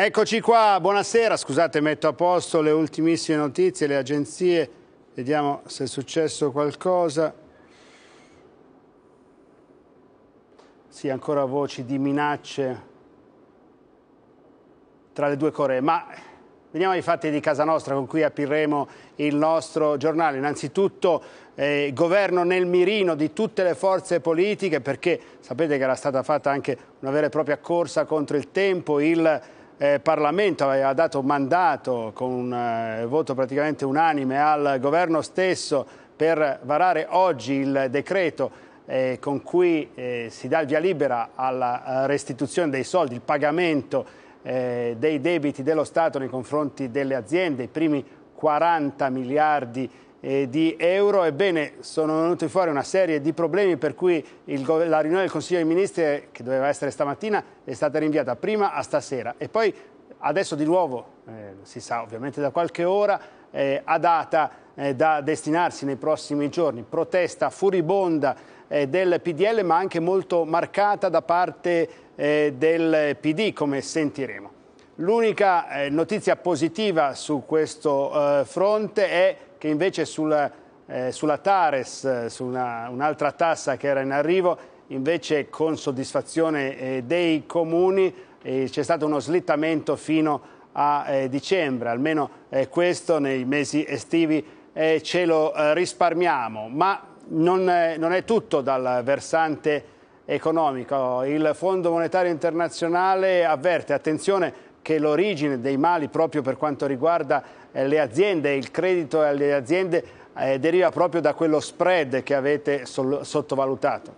Eccoci qua, buonasera, scusate metto a posto le ultimissime notizie, le agenzie, vediamo se è successo qualcosa. Sì, ancora voci di minacce tra le due Coree, ma veniamo ai fatti di casa nostra con cui apriremo il nostro giornale. Innanzitutto eh, governo nel mirino di tutte le forze politiche perché sapete che era stata fatta anche una vera e propria corsa contro il tempo, il eh, Parlamento aveva eh, dato mandato con un eh, voto praticamente unanime al governo stesso per varare oggi il decreto eh, con cui eh, si dà il via libera alla eh, restituzione dei soldi, il pagamento dei debiti dello Stato nei confronti delle aziende, i primi 40 miliardi di eh, di euro. Ebbene, sono venuti fuori una serie di problemi per cui il, la riunione del Consiglio dei Ministri, che doveva essere stamattina, è stata rinviata prima a stasera e poi adesso di nuovo, eh, si sa ovviamente da qualche ora, eh, a data eh, da destinarsi nei prossimi giorni. Protesta furibonda eh, del PDL ma anche molto marcata da parte eh, del PD, come sentiremo. L'unica notizia positiva su questo fronte è che invece sulla, eh, sulla Tares, su un'altra tassa che era in arrivo, invece con soddisfazione eh, dei comuni eh, c'è stato uno slittamento fino a eh, dicembre, almeno eh, questo nei mesi estivi eh, ce lo risparmiamo, ma non è, non è tutto dal versante economico. Il Fondo Monetario Internazionale avverte, attenzione, che l'origine dei mali proprio per quanto riguarda eh, le aziende, il credito alle aziende eh, deriva proprio da quello spread che avete sottovalutato.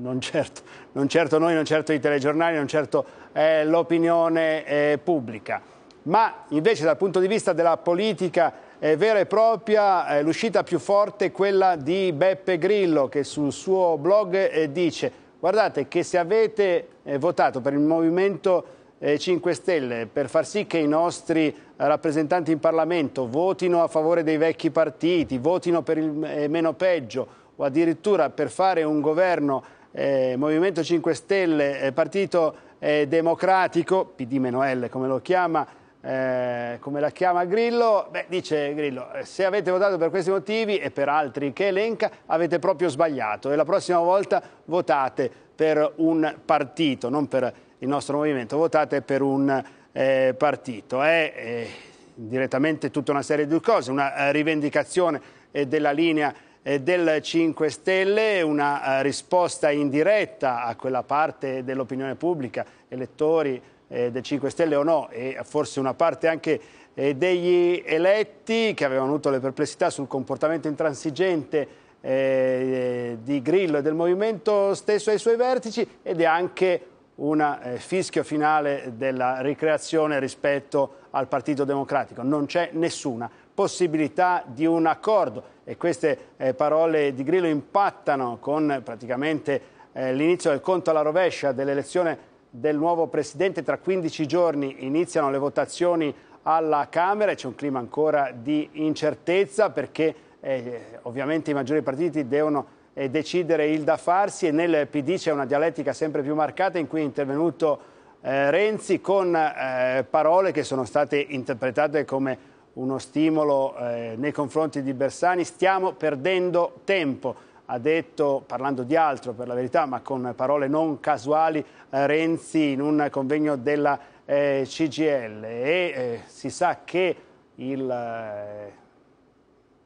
Non certo, non certo, noi, non certo i telegiornali, non certo eh, l'opinione eh, pubblica. Ma invece dal punto di vista della politica eh, vera e propria, eh, l'uscita più forte è quella di Beppe Grillo che sul suo blog dice guardate che se avete votato per il Movimento 5 Stelle per far sì che i nostri rappresentanti in Parlamento votino a favore dei vecchi partiti, votino per il eh, meno peggio o addirittura per fare un governo eh, Movimento 5 Stelle, eh, Partito eh, Democratico, PD-L come lo chiama, eh, come la chiama Grillo, beh, dice Grillo, eh, se avete votato per questi motivi e per altri che elenca, avete proprio sbagliato e la prossima volta votate per un partito, non per il nostro movimento, votate per un eh, partito. È eh, direttamente tutta una serie di cose, una eh, rivendicazione eh, della linea eh, del 5 Stelle, una eh, risposta indiretta a quella parte dell'opinione pubblica, elettori del 5 Stelle o no, e forse una parte anche degli eletti che avevano avuto le perplessità sul comportamento intransigente di Grillo e del movimento stesso ai suoi vertici ed è anche un eh, fischio finale della ricreazione rispetto al Partito Democratico. Non c'è nessuna possibilità di un accordo e queste eh, parole di Grillo impattano con eh, praticamente eh, l'inizio del conto alla rovescia dell'elezione del nuovo Presidente. Tra 15 giorni iniziano le votazioni alla Camera e c'è un clima ancora di incertezza perché eh, ovviamente i maggiori partiti devono decidere il da farsi e nel PD c'è una dialettica sempre più marcata in cui è intervenuto eh, Renzi con eh, parole che sono state interpretate come uno stimolo eh, nei confronti di Bersani. Stiamo perdendo tempo, ha detto, parlando di altro per la verità, ma con parole non casuali, eh, Renzi in un convegno della eh, CGL e eh, si sa che il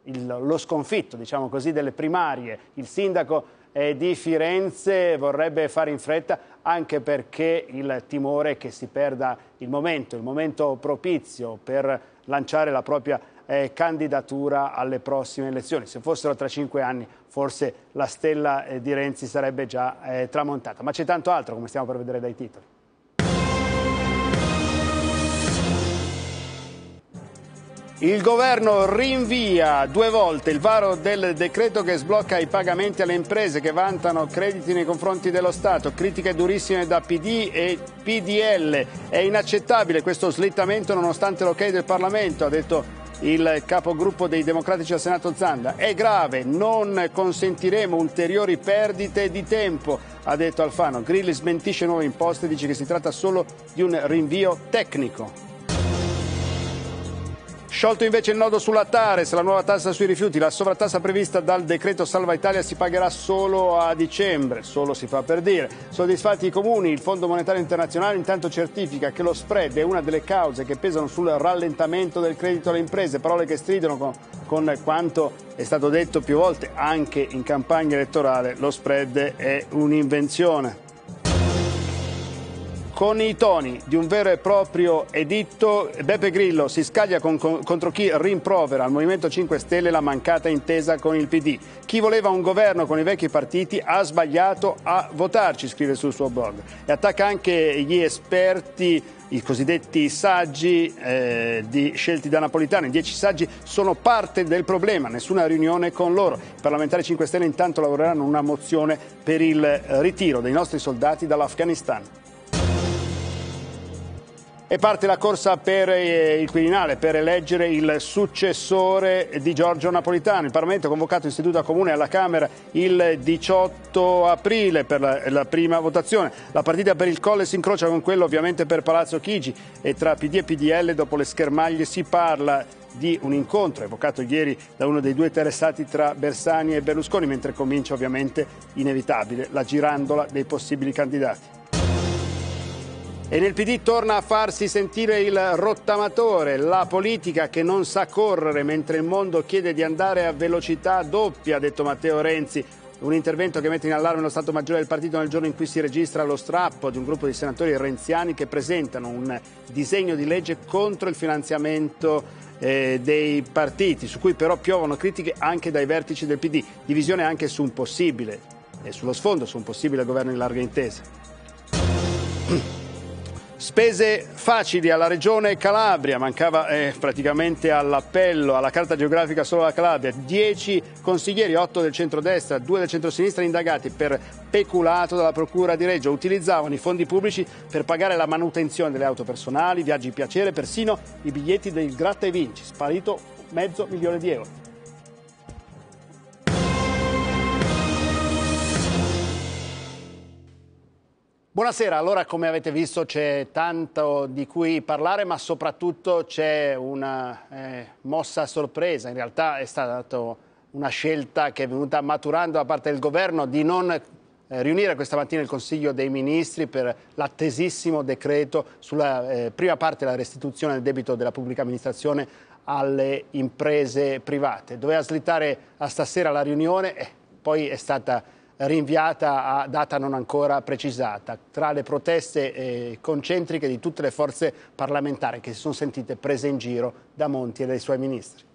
il, lo sconfitto diciamo così, delle primarie. Il sindaco eh, di Firenze vorrebbe fare in fretta anche perché il timore è che si perda il momento, il momento propizio per lanciare la propria eh, candidatura alle prossime elezioni. Se fossero tra cinque anni forse la stella eh, di Renzi sarebbe già eh, tramontata. Ma c'è tanto altro come stiamo per vedere dai titoli. Il governo rinvia due volte il varo del decreto che sblocca i pagamenti alle imprese che vantano crediti nei confronti dello Stato. Critiche durissime da PD e PDL. È inaccettabile questo slittamento nonostante l'ok del Parlamento, ha detto il capogruppo dei democratici al Senato Zanda. È grave, non consentiremo ulteriori perdite di tempo, ha detto Alfano. Grilli smentisce nuove imposte e dice che si tratta solo di un rinvio tecnico. Sciolto invece il nodo sulla Tares, la nuova tassa sui rifiuti, la sovrattassa prevista dal decreto Salva Italia si pagherà solo a dicembre, solo si fa per dire. Soddisfatti i comuni, il Fondo Monetario Internazionale intanto certifica che lo spread è una delle cause che pesano sul rallentamento del credito alle imprese, parole che stridono con, con quanto è stato detto più volte anche in campagna elettorale, lo spread è un'invenzione. Con i toni di un vero e proprio editto, Beppe Grillo si scaglia con, con, contro chi rimprovera al Movimento 5 Stelle la mancata intesa con il PD. Chi voleva un governo con i vecchi partiti ha sbagliato a votarci, scrive sul suo blog. E attacca anche gli esperti i cosiddetti saggi eh, di, scelti da Napolitano. I dieci saggi sono parte del problema, nessuna riunione con loro. I parlamentari 5 Stelle intanto lavoreranno una mozione per il ritiro dei nostri soldati dall'Afghanistan. E parte la corsa per eh, il Quirinale per eleggere il successore di Giorgio Napolitano. Il Parlamento ha convocato in seduta comune alla Camera il 18 aprile per la, la, prima votazione. La partita per il Colle si incrocia con quella ovviamente per Palazzo Chigi e tra PD e PDL dopo le schermaglie si parla di un incontro evocato ieri da uno dei due interessati tra Bersani e Berlusconi, mentre comincia ovviamente inevitabile la girandola dei possibili candidati. E nel PD torna a farsi sentire il rottamatore, la politica che non sa correre mentre il mondo chiede di andare a velocità doppia, ha detto Matteo Renzi. Un intervento che mette in allarme lo Stato Maggiore del partito nel giorno in cui si registra lo strappo di un gruppo di senatori renziani che presentano un disegno di legge contro il finanziamento eh, dei partiti, su cui però piovono critiche anche dai vertici del PD. Divisione anche su un possibile, e eh, sullo sfondo, su un possibile governo in larga intesa. Spese facili alla regione Calabria, mancava eh, praticamente all'appello, alla carta geografica solo la Calabria, 10 consiglieri, 8 del centrodestra, 2 del centrosinistra indagati per peculato dalla procura di Reggio, utilizzavano i fondi pubblici per pagare la manutenzione delle auto personali, viaggi piacere, persino i biglietti del gratta e vinci, sparito mezzo milione di euro. Buonasera, allora come avete visto c'è tanto di cui parlare ma soprattutto c'è una eh, mossa sorpresa, in realtà è stata una scelta che è venuta maturando da parte del governo di non eh, riunire questa mattina il Consiglio dei Ministri per l'attesissimo decreto sulla eh, prima parte della restituzione del debito della pubblica amministrazione alle imprese private. Doveva slittare a stasera la riunione, e eh, poi è stata rinviata a data non ancora precisata, tra le proteste eh, concentriche di tutte le forze parlamentari che si sono sentite prese in giro da Monti e dai suoi ministri.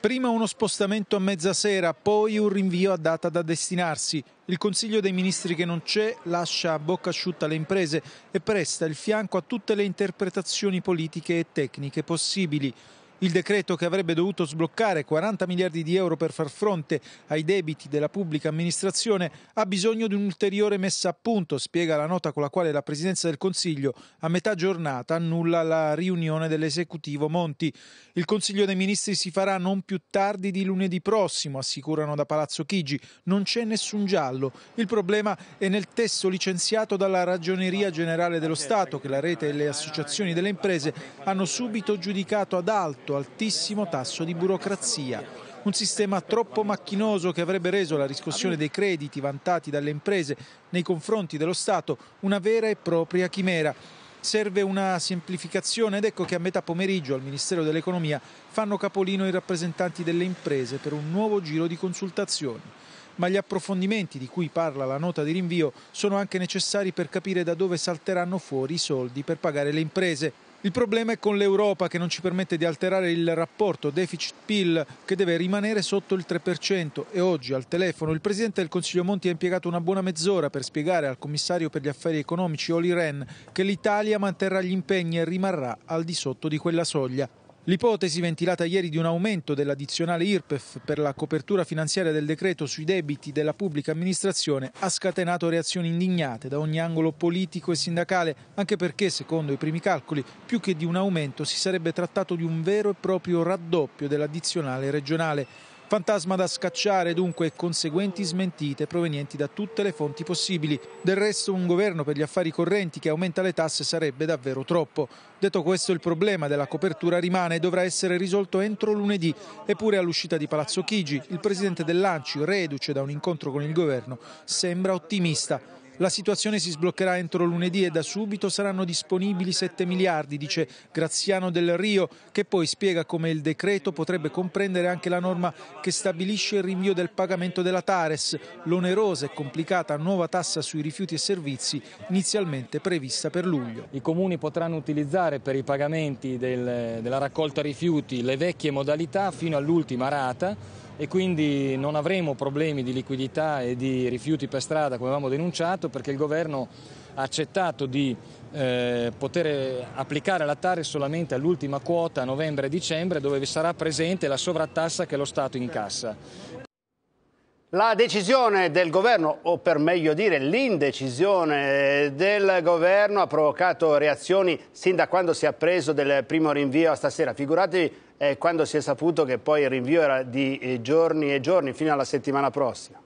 Prima uno spostamento a mezzasera, poi un rinvio a data da destinarsi. Il Consiglio dei Ministri che non c'è lascia a bocca asciutta le imprese e presta il fianco a tutte le interpretazioni politiche e tecniche possibili. Il decreto che avrebbe dovuto sbloccare 40 miliardi di euro per far fronte ai debiti della pubblica amministrazione ha bisogno di un'ulteriore messa a punto, spiega la nota con la quale la Presidenza del Consiglio a metà giornata annulla la riunione dell'esecutivo Monti. Il Consiglio dei Ministri si farà non più tardi di lunedì prossimo, assicurano da Palazzo Chigi. Non c'è nessun giallo. Il problema è nel testo licenziato dalla Ragioneria Generale dello Stato che la rete e le associazioni delle imprese hanno subito giudicato ad alto soprattutto altissimo tasso di burocrazia. Un sistema troppo macchinoso che avrebbe reso la riscossione dei crediti vantati dalle imprese nei confronti dello Stato una vera e propria chimera. Serve una semplificazione ed ecco che a metà pomeriggio al Ministero dell'Economia fanno capolino i rappresentanti delle imprese per un nuovo giro di consultazioni. Ma gli approfondimenti di cui parla la nota di rinvio sono anche necessari per capire da dove salteranno fuori i soldi per pagare le imprese. Il problema è con l'Europa che non ci permette di alterare il rapporto deficit-PIL che deve rimanere sotto il 3% e oggi al telefono il Presidente del Consiglio Monti ha impiegato una buona mezz'ora per spiegare al Commissario per gli Affari Economici Oli Ren che l'Italia manterrà gli impegni e rimarrà al di sotto di quella soglia. L'ipotesi ventilata ieri di un aumento dell'addizionale IRPEF per la copertura finanziaria del decreto sui debiti della pubblica amministrazione ha scatenato reazioni indignate da ogni angolo politico e sindacale, anche perché, secondo i primi calcoli, più che di un aumento si sarebbe trattato di un vero e proprio raddoppio dell'addizionale regionale. Fantasma da scacciare dunque e conseguenti smentite provenienti da tutte le fonti possibili. Del resto un governo per gli affari correnti che aumenta le tasse sarebbe davvero troppo. Detto questo il problema della copertura rimane e dovrà essere risolto entro lunedì. Eppure all'uscita di Palazzo Chigi il presidente dell'Anci, reduce da un incontro con il governo, sembra ottimista. La situazione si sbloccherà entro lunedì e da subito saranno disponibili 7 miliardi, dice Graziano Del Rio, che poi spiega come il decreto potrebbe comprendere anche la norma che stabilisce il rinvio del pagamento della Tares, l'onerosa e complicata nuova tassa sui rifiuti e servizi inizialmente prevista per luglio. I comuni potranno utilizzare per i pagamenti del, della raccolta rifiuti le vecchie modalità fino all'ultima rata e quindi non avremo problemi di liquidità e di rifiuti per strada come avevamo denunciato perché il governo ha accettato di eh, poter applicare la TARES solamente all'ultima quota novembre e dicembre dove sarà presente la sovrattassa che lo Stato incassa. La decisione del governo, o per meglio dire l'indecisione eh, del governo, ha provocato reazioni sin da quando si è appreso del primo rinvio a stasera. Figuratevi eh, quando si è saputo che poi il rinvio era di eh, giorni e giorni, fino alla settimana prossima.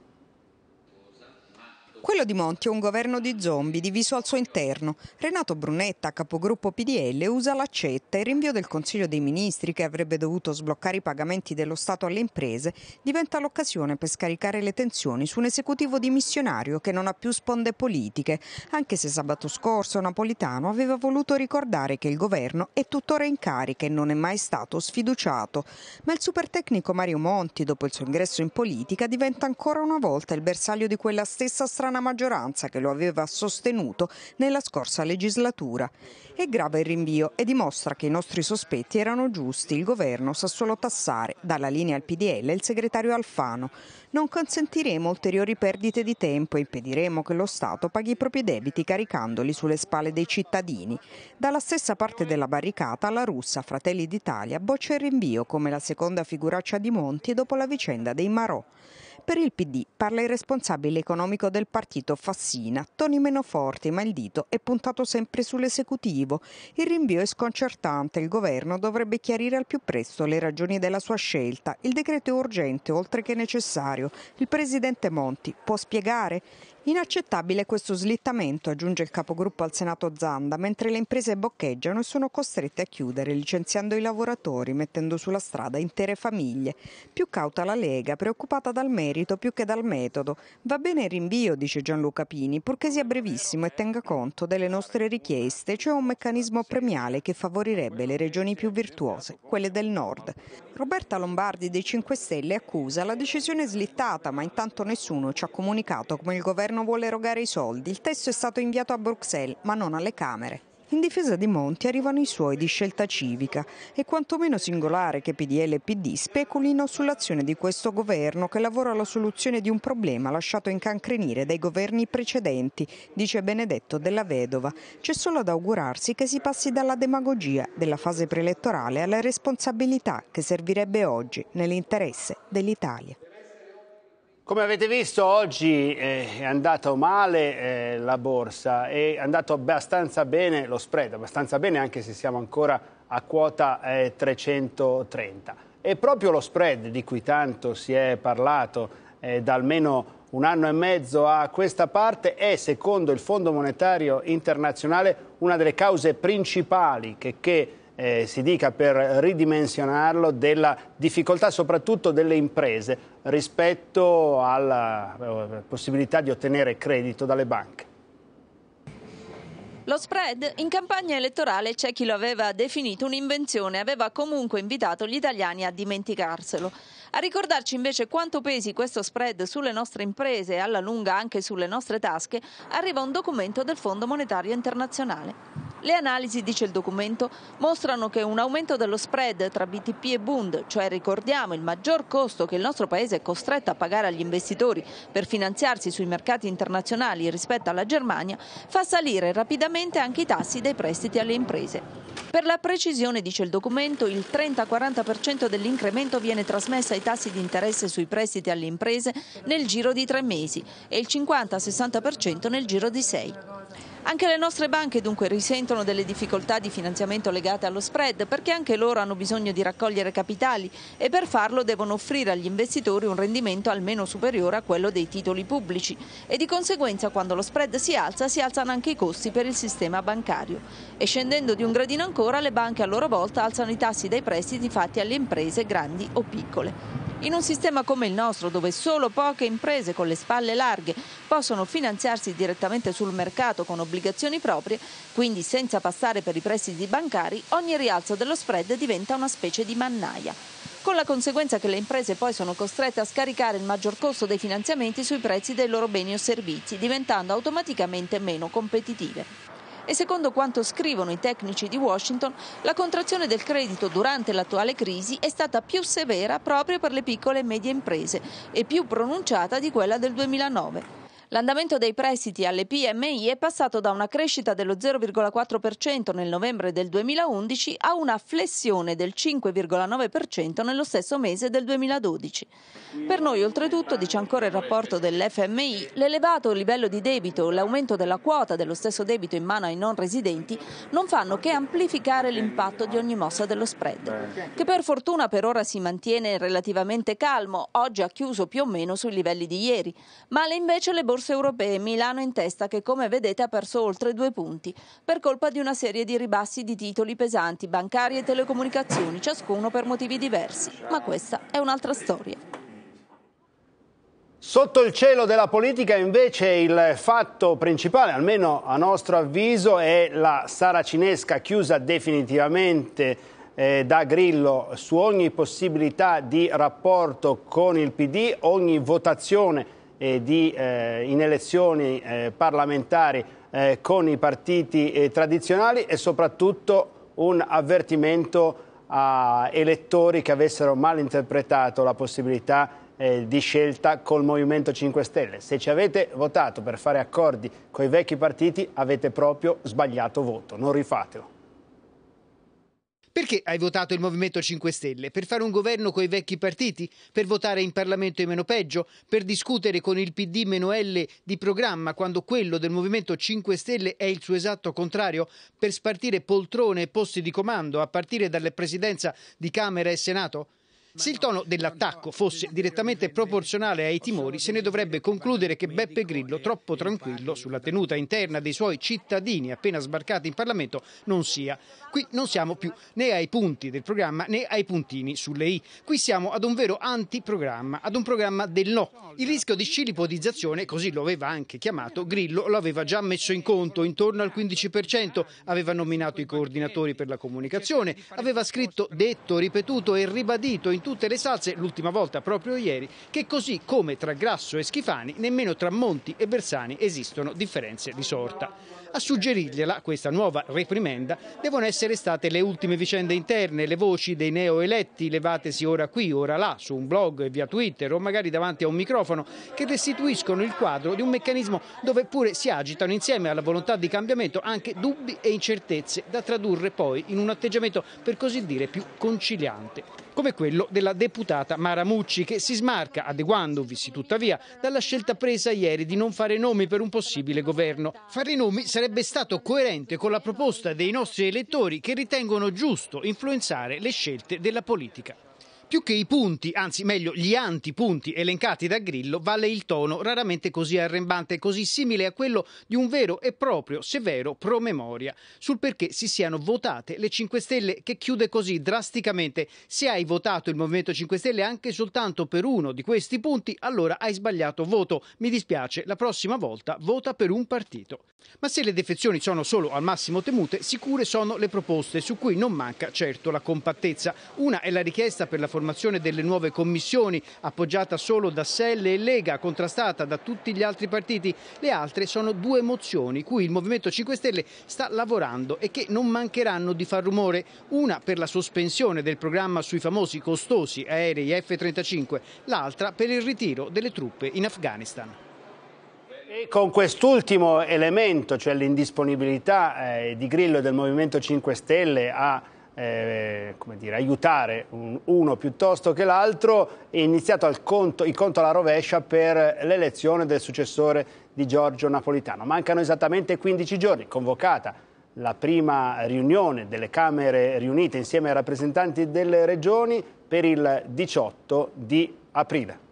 Quello di Monti è un governo di zombie diviso al suo interno. Renato Brunetta, capogruppo PDL, usa l'accetta e il rinvio del Consiglio dei Ministri che avrebbe dovuto sbloccare i pagamenti dello Stato alle imprese diventa l'occasione per scaricare le tensioni su un esecutivo dimissionario che non ha più sponde politiche, anche se sabato scorso Napolitano aveva voluto ricordare che il governo è tuttora in carica e non è mai stato sfiduciato. Ma il supertecnico Mario Monti, dopo il suo ingresso in politica, diventa ancora una volta il bersaglio di quella stessa strategia strana maggioranza che lo aveva sostenuto nella scorsa legislatura. È grave il rinvio e dimostra che i nostri sospetti erano giusti. Il governo sa solo tassare, dalla linea al PDL, il segretario Alfano. Non consentiremo ulteriori perdite di tempo e impediremo che lo Stato paghi i propri debiti caricandoli sulle spalle dei cittadini. Dalla stessa parte della barricata, la russa Fratelli d'Italia boccia il rinvio come la seconda figuraccia di Monti dopo la vicenda dei Marò. Per il PD parla il responsabile economico del partito Fassina, Toni meno forti, ma il dito è puntato sempre sull'esecutivo. Il rinvio è sconcertante, il governo dovrebbe chiarire al più presto le ragioni della sua scelta. Il decreto è urgente oltre che necessario. Il presidente Monti può spiegare? Inaccettabile questo slittamento, aggiunge il capogruppo al Senato Zanda, mentre le imprese boccheggiano e sono costrette a chiudere, licenziando i lavoratori, mettendo sulla strada intere famiglie. Più cauta la Lega, preoccupata dal merito più che dal metodo. Va bene il rinvio, dice Gianluca Pini, purché sia brevissimo e tenga conto delle nostre richieste, cioè un meccanismo premiale che favorirebbe le regioni più virtuose, quelle del nord. Roberta Lombardi dei 5 Stelle accusa la decisione slittata, ma intanto nessuno ci ha comunicato come il governo governo vuole erogare i soldi. Il testo è stato inviato a Bruxelles, ma non alle Camere. In difesa di Monti arrivano i suoi di scelta civica. È quantomeno singolare che PDL e PD speculino sull'azione di questo governo che lavora alla soluzione di un problema lasciato incancrenire dai governi precedenti, dice Benedetto della Vedova. C'è solo da augurarsi che si passi dalla demagogia della fase preelettorale alla responsabilità che servirebbe oggi nell'interesse dell'Italia. Come avete visto oggi eh, è andata male eh, la borsa, è andato abbastanza bene lo spread, abbastanza bene anche se siamo ancora a quota eh, 330. E proprio lo spread di cui tanto si è parlato eh, da almeno un anno e mezzo a questa parte è, secondo il Fondo Monetario Internazionale, una delle cause principali che, che eh, si dica per ridimensionarlo, della difficoltà soprattutto delle imprese rispetto alla eh, possibilità di ottenere credito dalle banche. Lo spread in campagna elettorale c'è chi lo aveva definito un'invenzione, aveva comunque invitato gli italiani a dimenticarselo. A ricordarci invece quanto pesi questo spread sulle nostre imprese e alla lunga anche sulle nostre tasche, arriva un documento del Fondo Monetario Internazionale. Le analisi, dice il documento, mostrano che un aumento dello spread tra BTP e Bund, cioè ricordiamo il maggior costo che il nostro Paese è costretto a pagare agli investitori per finanziarsi sui mercati internazionali rispetto alla Germania, fa salire rapidamente anche i tassi dei prestiti alle imprese. Per la precisione, dice il documento, il 30-40% dell'incremento viene trasmesso ai tassi di interesse sui prestiti alle imprese nel giro di tre mesi e il 50-60% nel giro di sei. Anche le nostre banche dunque risentono delle difficoltà di finanziamento legate allo spread perché anche loro hanno bisogno di raccogliere capitali e per farlo devono offrire agli investitori un rendimento almeno superiore a quello dei titoli pubblici e di conseguenza quando lo spread si alza si alzano anche i costi per il sistema bancario e scendendo di un gradino ancora le banche a loro volta alzano i tassi dei prestiti fatti alle imprese grandi o piccole. In un sistema come il nostro, dove solo poche imprese con le spalle larghe possono finanziarsi direttamente sul mercato con obbligazioni proprie, quindi senza passare per i prestiti bancari, ogni rialzo dello spread diventa una specie di mannaia con la conseguenza che le imprese poi sono costrette a scaricare il maggior costo dei finanziamenti sui prezzi dei loro beni o servizi, diventando automaticamente meno competitive e secondo quanto scrivono i tecnici di Washington, la contrazione del credito durante l'attuale crisi è stata più severa proprio per le piccole e medie imprese e più pronunciata di quella del 2009. L'andamento dei prestiti alle PMI è passato da una crescita dello 0,4% nel novembre del 2011 a una flessione del 5,9% nello stesso mese del 2012. Per noi, oltretutto, dice ancora il rapporto dell'FMI, l'elevato livello di debito e l'aumento della quota dello stesso debito in mano ai non residenti non fanno che amplificare l'impatto di ogni mossa dello spread, che per fortuna per ora si mantiene relativamente calmo, oggi ha chiuso più o meno sui livelli di ieri, ma le invece le borse corse europee, Milano in testa che come vedete ha perso oltre due punti per colpa di una serie di ribassi di titoli pesanti, bancari e telecomunicazioni, ciascuno per motivi diversi. Ma questa è un'altra storia. Sotto il cielo della politica invece il fatto principale, almeno a nostro avviso, è la saracinesca chiusa definitivamente eh, da Grillo su ogni possibilità di rapporto con il PD, ogni votazione eh, di, eh, in elezioni eh, parlamentari con i partiti tradizionali e soprattutto un avvertimento a elettori che avessero malinterpretato la possibilità eh, di scelta col Movimento 5 Stelle. Se ci avete votato per fare accordi con i vecchi partiti avete proprio sbagliato voto, non rifatelo. Perché hai votato il Movimento 5 Stelle? Per fare un governo con i vecchi partiti? Per votare in Parlamento i meno peggio? Per discutere con il PD meno L di programma quando quello del Movimento 5 Stelle è il suo esatto contrario? Per spartire poltrone e posti di comando a partire dalla presidenza di Camera e Senato? Se il tono dell'attacco fosse direttamente proporzionale ai timori, se ne dovrebbe concludere che Beppe Grillo, troppo tranquillo sulla tenuta interna dei suoi cittadini appena sbarcati in Parlamento, non sia. Qui non siamo più né ai punti del programma né ai puntini sulle i. Qui siamo ad un vero antiprogramma, ad un programma del no. Il rischio di scilipodizzazione, così lo aveva anche chiamato, Grillo lo aveva già messo in conto, intorno al 15%, aveva nominato i coordinatori per la comunicazione, aveva scritto, detto, ripetuto e ribadito in tutti tutte le salse l'ultima volta proprio ieri che così come tra Grasso e Schifani nemmeno tra Monti e Bersani esistono differenze di sorta. A suggerirgliela questa nuova reprimenda devono essere state le ultime vicende interne, le voci dei neoeletti levatesi ora qui, ora là, su un blog e via Twitter o magari davanti a un microfono che restituiscono il quadro di un meccanismo dove pure si agitano insieme alla volontà di cambiamento anche dubbi e incertezze da tradurre poi in un atteggiamento per così dire più conciliante come quello della deputata Mara Mucci, che si smarca, adeguandovisi tuttavia, dalla scelta presa ieri di non fare nomi per un possibile governo. Fare i nomi sarebbe stato coerente con la proposta dei nostri elettori che ritengono giusto influenzare le scelte della politica. Più che i punti, anzi meglio gli antipunti elencati da Grillo, vale il tono raramente così arrembante, così simile a quello di un vero e proprio severo promemoria sul perché si siano votate le 5 Stelle che chiude così drasticamente. Se hai votato il Movimento 5 Stelle anche soltanto per uno di questi punti, allora hai sbagliato voto. Mi dispiace, la prossima volta vota per un partito. Ma se le defezioni sono solo al massimo temute, sicure sono le proposte su cui non manca certo la compattezza. Una è la richiesta per la formazione formazione delle nuove commissioni, appoggiata solo da Selle e Lega, contrastata da tutti gli altri partiti. Le altre sono due mozioni cui il Movimento 5 Stelle sta lavorando e che non mancheranno di far rumore. Una per la sospensione del programma sui famosi costosi aerei F-35, l'altra per il ritiro delle truppe in Afghanistan. E con quest'ultimo elemento, cioè l'indisponibilità eh, di Grillo e del Movimento 5 Stelle a eh, dire, aiutare un, uno piuttosto che l'altro, è iniziato conto, il conto alla rovescia per l'elezione del successore di Giorgio Napolitano. Mancano esattamente 15 giorni, convocata la prima riunione delle Camere riunite insieme ai rappresentanti delle regioni per il 18 di aprile.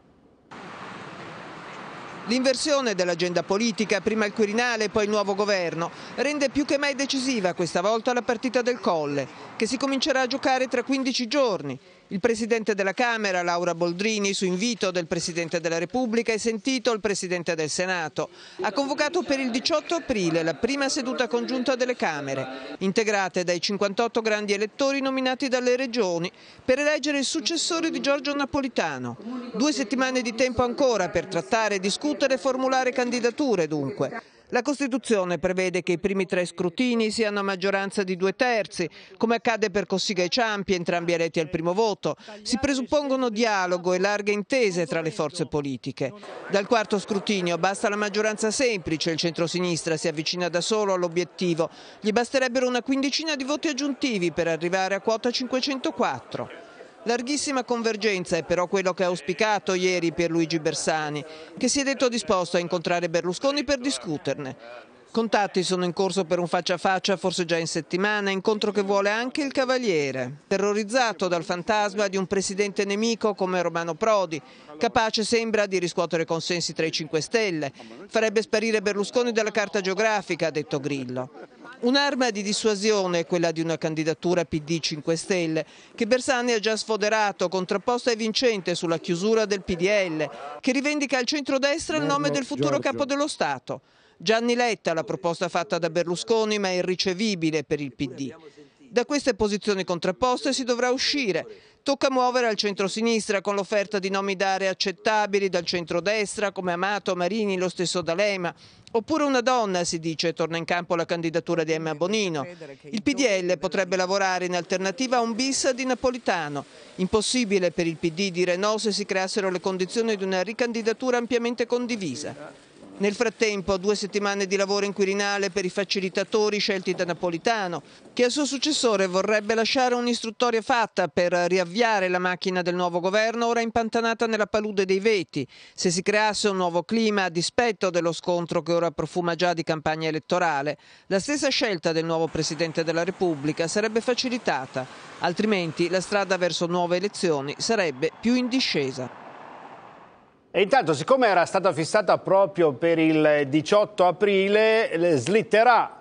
L'inversione dell'agenda politica, prima il Quirinale, e poi il nuovo governo, rende più che mai decisiva questa volta la partita del Colle, che si comincerà a giocare tra 15 giorni. Il Presidente della Camera, Laura Boldrini, su invito del Presidente della Repubblica e sentito il Presidente del Senato, ha convocato per il 18 aprile la prima seduta congiunta delle Camere, integrate dai 58 grandi elettori nominati dalle regioni, per eleggere il successore di Giorgio Napolitano. Due settimane di tempo ancora per trattare, discutere e formulare candidature dunque. La Costituzione prevede che i primi tre scrutini siano a maggioranza di due terzi, come accade per Cossiga e Ciampi, entrambi eletti al primo voto. Si presuppongono dialogo e larghe intese tra le forze politiche. Dal quarto scrutinio basta la maggioranza semplice, il centrosinistra si avvicina da solo all'obiettivo. Gli basterebbero una quindicina di voti aggiuntivi per arrivare a quota 504. Larghissima convergenza è però quello che ha auspicato ieri per Luigi Bersani, che si è detto disposto a incontrare Berlusconi per discuterne. Contatti sono in corso per un faccia a faccia, forse già in settimana, incontro che vuole anche il Cavaliere, terrorizzato dal fantasma di un presidente nemico come Romano Prodi, capace sembra di riscuotere consensi tra i 5 Stelle. Farebbe sparire Berlusconi dalla carta geografica, ha detto Grillo. Un'arma di dissuasione è quella di una candidatura PD 5 Stelle, che Bersani ha già sfoderato, contrapposta e vincente sulla chiusura del PDL, che rivendica al centrodestra il nome del futuro capo dello Stato. Gianni Letta, la proposta fatta da Berlusconi, ma è irricevibile per il PD. Da queste posizioni contrapposte si dovrà uscire, Tocca muovere al centro-sinistra con l'offerta di nomi d'area accettabili dal centro-destra come Amato, Marini, lo stesso D'Alema. Oppure una donna, si dice, torna in campo la candidatura di Emma Bonino. Il PDL potrebbe lavorare in alternativa a un bis di Napolitano. Impossibile per il PD dire no se si creassero le condizioni di una ricandidatura ampiamente condivisa. Nel frattempo, due settimane di lavoro in Quirinale per i facilitatori scelti da Napolitano, che al suo successore vorrebbe lasciare un'istruttoria fatta per riavviare la macchina del nuovo governo ora impantanata nella palude dei veti. Se si creasse un nuovo clima a dispetto dello scontro che ora profuma già di campagna elettorale, la stessa scelta del nuovo Presidente della Repubblica sarebbe facilitata, altrimenti la strada verso nuove elezioni sarebbe più in discesa. E intanto, siccome era stata fissata proprio per il 18 aprile, slitterà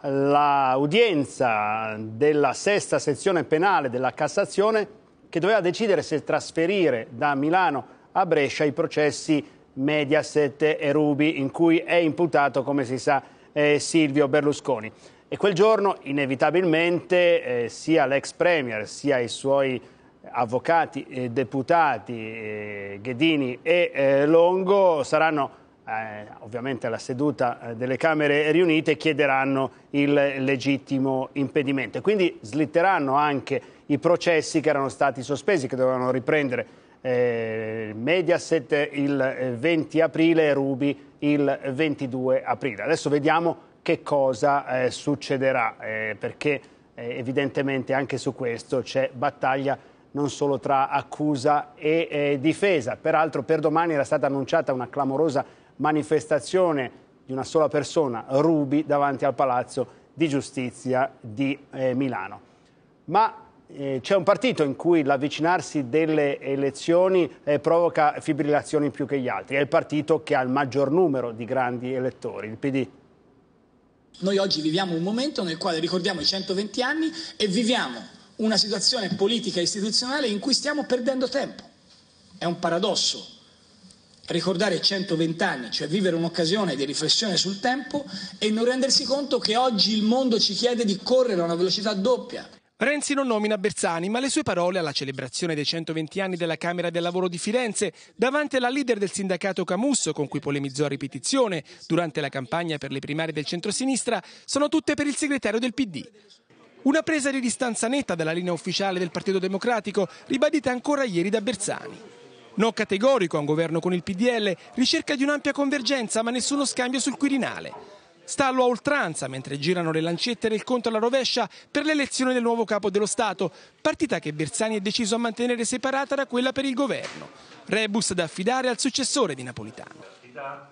l'udienza della sesta sezione penale della Cassazione che doveva decidere se trasferire da Milano a Brescia i processi Mediaset e Rubi in cui è imputato, come si sa, eh, Silvio Berlusconi. E quel giorno, inevitabilmente, eh, sia l'ex Premier sia i suoi avvocati, eh, deputati eh, Ghedini e eh, Longo saranno eh, ovviamente alla seduta eh, delle Camere riunite e chiederanno il legittimo impedimento. quindi slitteranno anche i processi che erano stati sospesi, che dovevano riprendere eh, Mediaset il 20 aprile e Rubi il 22 aprile. Adesso vediamo che cosa succederà, perché evidentemente anche su questo c'è battaglia non solo tra accusa e eh, difesa. Peraltro per domani era stata annunciata una clamorosa manifestazione di una sola persona, Rubi, davanti al Palazzo di Giustizia di eh, Milano. Ma eh, c'è un partito in cui l'avvicinarsi delle elezioni eh, provoca fibrillazioni più che gli altri, è il partito che ha il maggior numero di grandi elettori, il PD. Noi oggi viviamo un momento nel quale ricordiamo i 120 anni e viviamo una situazione politica e istituzionale in cui stiamo perdendo tempo. È un paradosso ricordare 120 anni, cioè vivere un'occasione di riflessione sul tempo e non rendersi conto che oggi il mondo ci chiede di correre a una velocità doppia. Renzi non nomina Bersani, ma le sue parole alla celebrazione dei 120 anni della Camera del Lavoro di Firenze, davanti alla leader del sindacato Camusso, con cui polemizzò a ripetizione durante la campagna per le primarie del centrosinistra, sono tutte per il segretario del PD. Una presa di distanza netta dalla linea ufficiale del Partito Democratico, ribadita ancora ieri da Bersani. No categorico a un governo con il PDL, ricerca di un'ampia convergenza ma nessuno scambio sul Quirinale. Stallo a oltranza mentre girano le lancette del conto alla rovescia per l'elezione del nuovo capo dello Stato, partita che Bersani è deciso a mantenere separata da quella per il governo. Rebus da affidare al successore di Napolitano.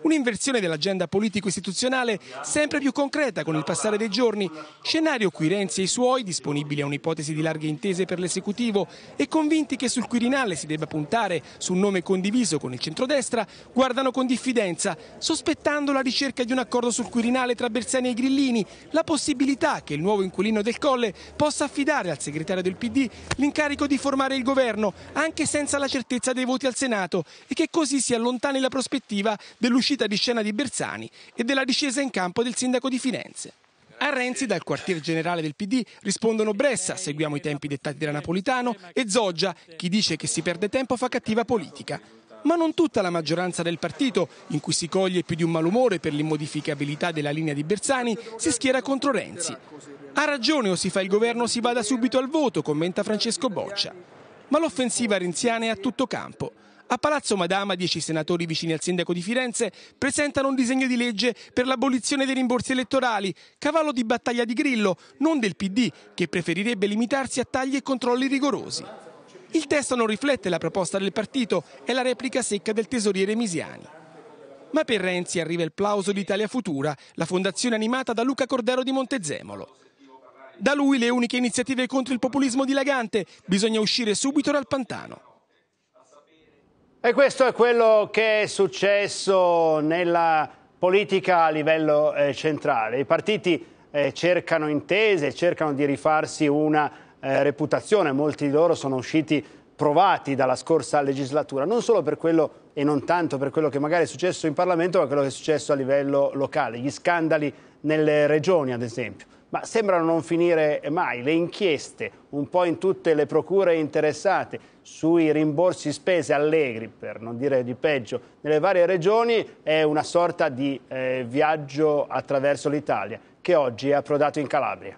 Un'inversione dell'agenda politico-istituzionale sempre più concreta con il passare dei giorni, scenario cui Renzi e i suoi, disponibili a un'ipotesi di larghe intese per l'esecutivo e convinti che sul Quirinale si debba puntare su un nome condiviso con il centrodestra, guardano con diffidenza, sospettando la ricerca di un accordo sul Quirinale tra Bersani e Grillini, la possibilità che il nuovo inquilino del Colle possa affidare al segretario del PD l'incarico di formare il governo, anche senza la certezza dei voti al Senato, e che così si allontani la prospettiva dell'uscita di scena di Bersani e della discesa in campo del sindaco di Firenze. A Renzi dal quartier generale del PD rispondono Bressa, seguiamo i tempi dettati da Napolitano, e Zoggia, chi dice che si perde tempo fa cattiva politica. Ma non tutta la maggioranza del partito, in cui si coglie più di un malumore per l'immodificabilità della linea di Bersani, si schiera contro Renzi. Ha ragione o si fa il governo o si vada subito al voto, commenta Francesco Boccia. Ma l'offensiva renziana è a tutto campo. A Palazzo Madama, dieci senatori vicini al sindaco di Firenze presentano un disegno di legge per l'abolizione dei rimborsi elettorali, cavallo di battaglia di Grillo, non del PD, che preferirebbe limitarsi a tagli e controlli rigorosi. Il testo non riflette la proposta del partito, è la replica secca del tesoriere Misiani. Ma per Renzi arriva il plauso di Italia Futura, la fondazione animata da Luca Cordero di Montezemolo. Da lui le uniche iniziative contro il populismo dilagante, bisogna uscire subito dal pantano. E questo è quello che è successo nella politica a livello eh, centrale. I partiti eh, cercano intese, cercano di rifarsi una eh, reputazione, molti di loro sono usciti provati dalla scorsa legislatura, non solo per quello e non tanto per quello che magari è successo in Parlamento, ma quello che è successo a livello locale, gli scandali nelle regioni ad esempio ma sembrano non finire mai. Le inchieste, un po' in tutte le procure interessate, sui rimborsi spese allegri, per non dire di peggio, nelle varie regioni, è una sorta di eh, viaggio attraverso l'Italia, che oggi è approdato in Calabria.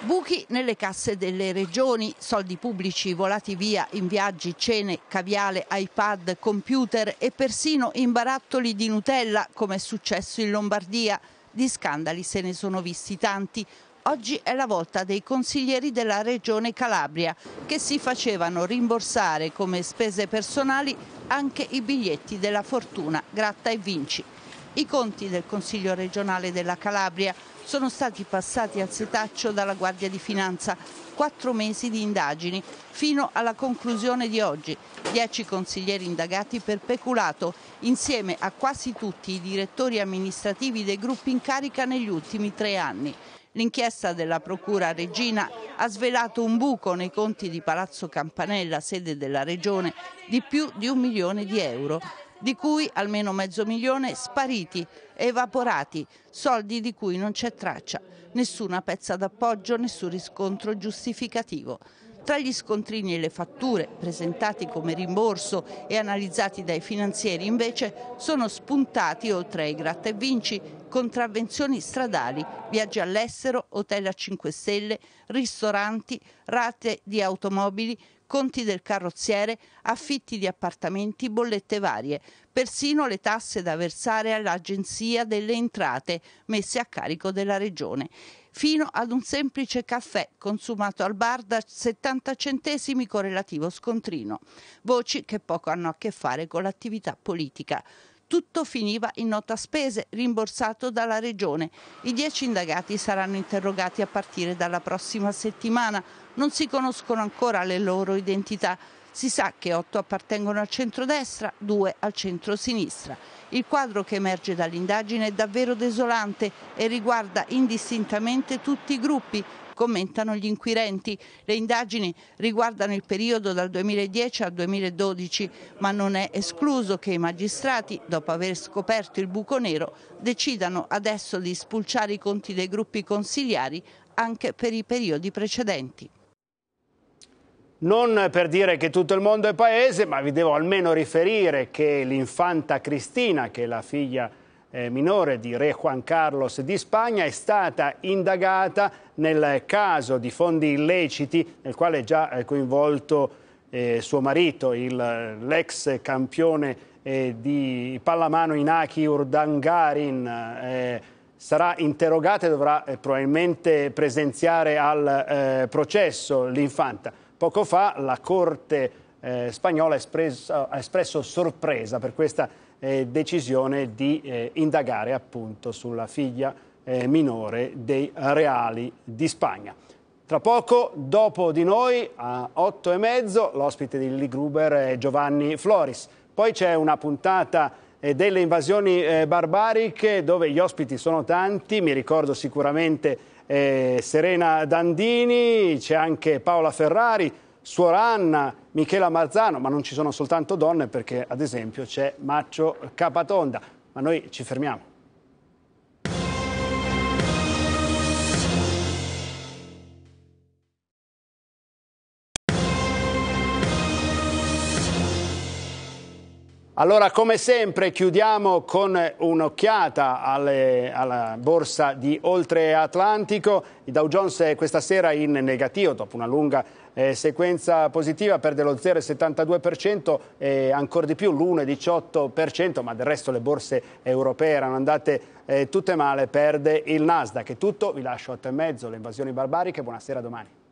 Buchi nelle casse delle regioni, soldi pubblici volati via in viaggi, cene, caviale, iPad, computer e persino in barattoli di Nutella, come è successo in Lombardia. Di scandali se ne sono visti tanti. Oggi è la volta dei consiglieri della regione Calabria che si facevano rimborsare come spese personali anche i biglietti della fortuna gratta e vinci. I conti del Consiglio regionale della Calabria sono stati passati al setaccio dalla Guardia di Finanza quattro mesi di indagini fino alla conclusione di oggi. Dieci consiglieri indagati per peculato, insieme a quasi tutti i direttori amministrativi dei gruppi in carica negli ultimi tre anni. L'inchiesta della Procura Regina ha svelato un buco nei conti di Palazzo Campanella, sede della Regione, di più di un milione di euro, di cui almeno mezzo milione spariti evaporati, soldi di cui non c'è traccia, nessuna pezza d'appoggio, nessun riscontro giustificativo. Tra gli scontrini e le fatture, presentati come rimborso e analizzati dai finanzieri, invece, sono spuntati, oltre ai gratta e vinci, contravvenzioni stradali, viaggi all'estero, hotel a 5 stelle, ristoranti, rate di automobili, conti del carrozziere, affitti di appartamenti, bollette varie, persino le tasse da versare all'Agenzia delle Entrate messe a carico della Regione fino ad un semplice caffè consumato al bar da 70 centesimi con relativo scontrino, voci che poco hanno a che fare con l'attività politica. Tutto finiva in nota spese, rimborsato dalla Regione. I dieci indagati saranno interrogati a partire dalla prossima settimana, non si conoscono ancora le loro identità. Si sa che otto appartengono al centrodestra, due al centrosinistra. Il quadro che emerge dall'indagine è davvero desolante e riguarda indistintamente tutti i gruppi, commentano gli inquirenti. Le indagini riguardano il periodo dal 2010 al 2012, ma non è escluso che i magistrati, dopo aver scoperto il buco nero, decidano adesso di spulciare i conti dei gruppi consigliari anche per i periodi precedenti. Non per dire che tutto il mondo è paese, ma vi devo almeno riferire che l'infanta Cristina, che è la figlia eh, minore di Re Juan Carlos di Spagna, è stata indagata nel caso di fondi illeciti nel quale è già eh, coinvolto eh, suo marito, l'ex campione di pallamano Inaki Urdangarin. sarà interrogata e dovrà probabilmente presenziare al processo l'infanta. Poco fa la Corte eh, spagnola ha espresso, ha espresso, sorpresa per questa eh, decisione di eh, indagare appunto sulla figlia eh, minore dei reali di Spagna. Tra poco, dopo di noi, a 8 e mezzo, l'ospite di Lilly Gruber è Giovanni Floris. Poi c'è una puntata eh, delle invasioni eh, barbariche dove gli ospiti sono tanti, mi ricordo sicuramente eh, Serena Dandini, c'è anche Paola Ferrari, Suor Anna, Michela Marzano, ma non ci sono soltanto donne perché ad esempio c'è Maccio Capatonda. Ma noi ci fermiamo. Allora, come sempre, chiudiamo con un'occhiata alla borsa di oltre Atlantico. Il Dow Jones questa sera in negativo, dopo una lunga eh, sequenza positiva, perde lo 0,72% e ancora di più l'1,18%, ma del resto le borse europee erano andate eh, tutte male, perde il Nasdaq. È tutto, vi lascio a te e mezzo, le invasioni barbariche, buonasera domani.